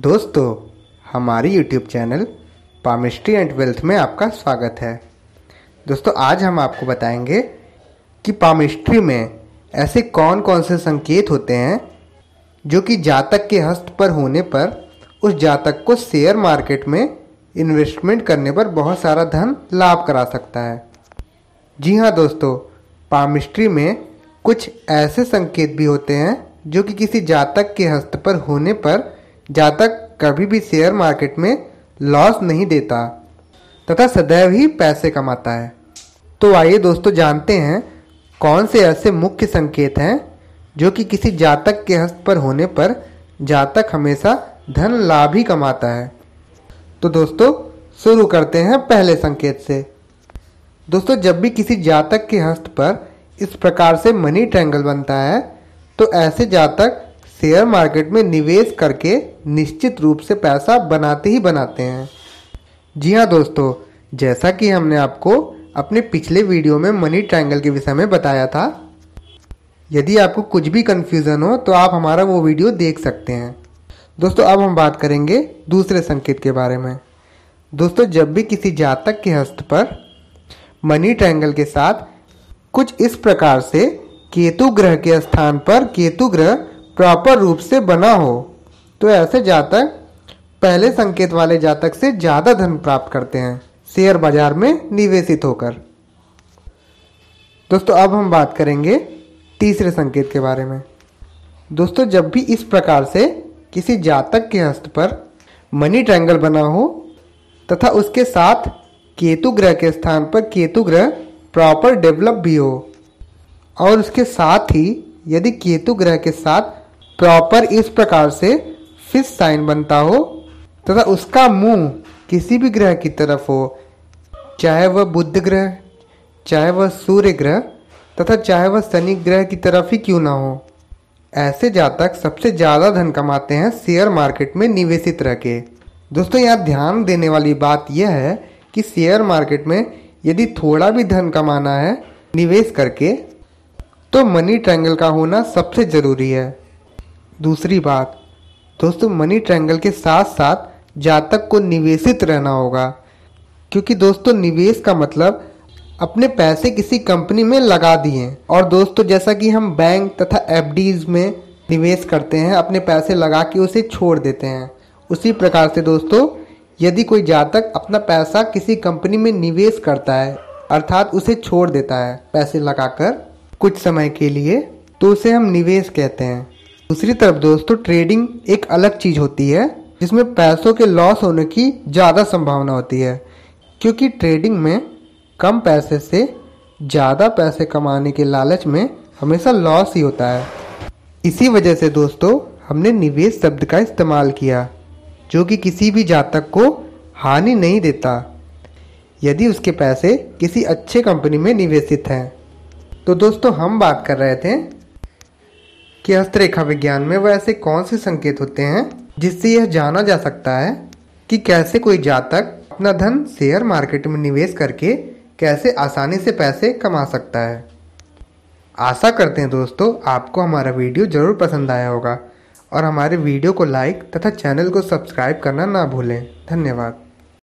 दोस्तों हमारी YouTube channel palmistry and wealth में आपका स्वागत है दोस्तों आज हम आपको बताएंगे कि पामिस्ट्री में ऐसे कौन कौन से संकेत होते हैं जो कि जातक के हस्त पर होने पर उस जातक को शेयर मार्केट में इन्वेस्टमेंट करने पर बहुत सारा धन लाभ करा सकता है जी हाँ दोस्तों पामिस्ट्री में कुछ ऐसे संकेत भी होते हैं जो कि किसी जातक के हस्त पर होने पर जातक कभी भी शेयर मार्केट में लॉस नहीं देता तथा सदैव ही पैसे कमाता है तो आइए दोस्तों जानते हैं कौन से ऐसे मुख्य संकेत हैं जो कि किसी जातक के हस्त पर होने पर जातक हमेशा धन लाभ ही कमाता है तो दोस्तों शुरू करते हैं पहले संकेत से दोस्तों जब भी किसी जातक के हस्त पर इस प्रकार से मनी ट्रैंगल बनता है तो ऐसे जातक शेयर मार्केट में निवेश करके निश्चित रूप से पैसा बनाते ही बनाते हैं जी हाँ दोस्तों जैसा कि हमने आपको अपने पिछले वीडियो में मनी ट्रायंगल के विषय में बताया था यदि आपको कुछ भी कन्फ्यूज़न हो तो आप हमारा वो वीडियो देख सकते हैं दोस्तों अब हम बात करेंगे दूसरे संकेत के बारे में दोस्तों जब भी किसी जातक के हस्त पर मनी ट्रायंगल के साथ कुछ इस प्रकार से केतु ग्रह के स्थान पर केतु ग्रह प्रॉपर रूप से बना हो तो ऐसे जातक पहले संकेत वाले जातक से ज़्यादा धन प्राप्त करते हैं शेयर बाजार में निवेशित होकर दोस्तों अब हम बात करेंगे तीसरे संकेत के बारे में दोस्तों जब भी इस प्रकार से किसी जातक के हस्त पर मनी ट्रैंगल बना हो तथा उसके साथ केतु ग्रह के स्थान पर केतु ग्रह प्रॉपर डेवलप भी हो और उसके साथ ही यदि केतु ग्रह के साथ प्रॉपर इस प्रकार से फिश साइन बनता हो तथा उसका मुंह किसी भी ग्रह की तरफ हो चाहे वह बुद्ध ग्रह चाहे वह सूर्य ग्रह तथा चाहे वह शनि ग्रह की तरफ ही क्यों ना हो ऐसे जातक सबसे ज़्यादा धन कमाते हैं शेयर मार्केट में निवेशित रह के दोस्तों यहाँ ध्यान देने वाली बात यह है कि शेयर मार्केट में यदि थोड़ा भी धन कमाना है निवेश करके तो मनी ट्रायंगल का होना सबसे ज़रूरी है दूसरी बात दोस्तों मनी ट्रायंगल के साथ साथ जातक को निवेशित रहना होगा क्योंकि दोस्तों निवेश का मतलब अपने पैसे किसी कंपनी में लगा दिए और दोस्तों जैसा कि हम बैंक तथा एफ में निवेश करते हैं अपने पैसे लगा के उसे छोड़ देते हैं उसी प्रकार से दोस्तों यदि कोई जातक अपना पैसा किसी कंपनी में निवेश करता है अर्थात उसे छोड़ देता है पैसे लगाकर कुछ समय के लिए तो उसे हम निवेश कहते हैं दूसरी तरफ दोस्तों ट्रेडिंग एक अलग चीज़ होती है जिसमें पैसों के लॉस होने की ज़्यादा संभावना होती है क्योंकि ट्रेडिंग में कम पैसे से ज़्यादा पैसे कमाने के लालच में हमेशा लॉस ही होता है इसी वजह से दोस्तों हमने निवेश शब्द का इस्तेमाल किया जो कि किसी भी जातक को हानि नहीं देता यदि उसके पैसे किसी अच्छे कंपनी में निवेशित हैं तो दोस्तों हम बात कर रहे थे कि हस्तरेखा विज्ञान में वह ऐसे कौन से संकेत होते हैं जिससे यह जाना जा सकता है कि कैसे कोई जातक अपना धन शेयर मार्केट में निवेश करके कैसे आसानी से पैसे कमा सकता है आशा करते हैं दोस्तों आपको हमारा वीडियो ज़रूर पसंद आया होगा और हमारे वीडियो को लाइक तथा चैनल को सब्सक्राइब करना ना भूलें धन्यवाद